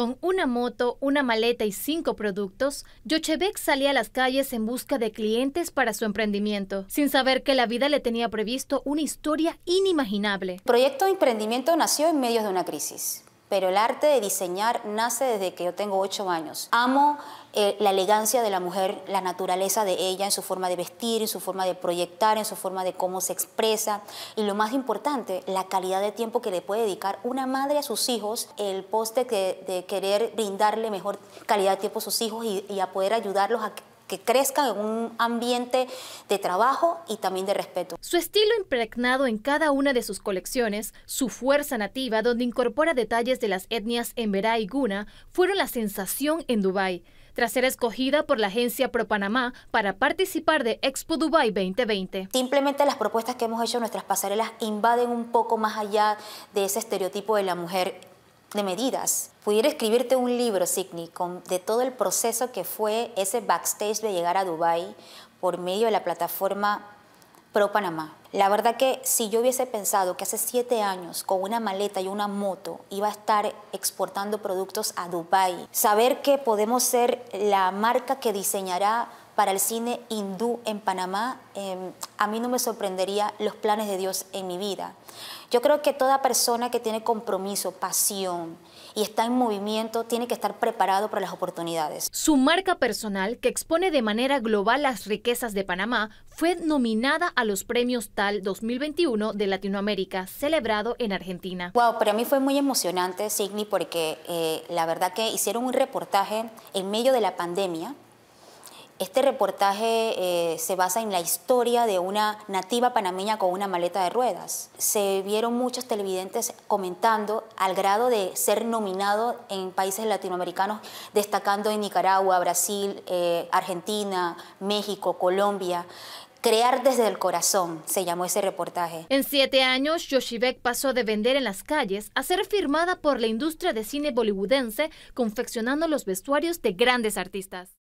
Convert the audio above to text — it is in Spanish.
Con una moto, una maleta y cinco productos, Yochebek salía a las calles en busca de clientes para su emprendimiento, sin saber que la vida le tenía previsto una historia inimaginable. proyecto de emprendimiento nació en medio de una crisis pero el arte de diseñar nace desde que yo tengo ocho años. Amo eh, la elegancia de la mujer, la naturaleza de ella en su forma de vestir, en su forma de proyectar, en su forma de cómo se expresa y lo más importante, la calidad de tiempo que le puede dedicar una madre a sus hijos, el poste de, querer brindarle mejor calidad de tiempo a sus hijos y, y a poder ayudarlos a que crezcan en un ambiente de trabajo y también de respeto. Su estilo impregnado en cada una de sus colecciones, su fuerza nativa donde incorpora detalles de las etnias Emberá y Guna, fueron la sensación en Dubái, tras ser escogida por la agencia ProPanamá para participar de Expo Dubai 2020. Simplemente las propuestas que hemos hecho en nuestras pasarelas invaden un poco más allá de ese estereotipo de la mujer de medidas. Pudiera escribirte un libro, Signy, de todo el proceso que fue ese backstage de llegar a Dubai por medio de la plataforma Pro Panamá. La verdad que si yo hubiese pensado que hace siete años con una maleta y una moto iba a estar exportando productos a Dubai, saber que podemos ser la marca que diseñará para el cine hindú en Panamá, em, a mí no me sorprendería los planes de Dios en mi vida. Yo creo que toda persona que tiene compromiso, pasión y está en movimiento tiene que estar preparado para las oportunidades. Su marca personal, que expone de manera global las riquezas de Panamá, fue nominada a los premios TAL 2021 de Latinoamérica, celebrado en Argentina. Wow, para mí fue muy emocionante, Signy, porque eh, la verdad que hicieron un reportaje en medio de la pandemia este reportaje eh, se basa en la historia de una nativa panameña con una maleta de ruedas. Se vieron muchos televidentes comentando al grado de ser nominado en países latinoamericanos, destacando en Nicaragua, Brasil, eh, Argentina, México, Colombia. Crear desde el corazón, se llamó ese reportaje. En siete años, Yoshibek pasó de vender en las calles a ser firmada por la industria de cine bolivudense, confeccionando los vestuarios de grandes artistas.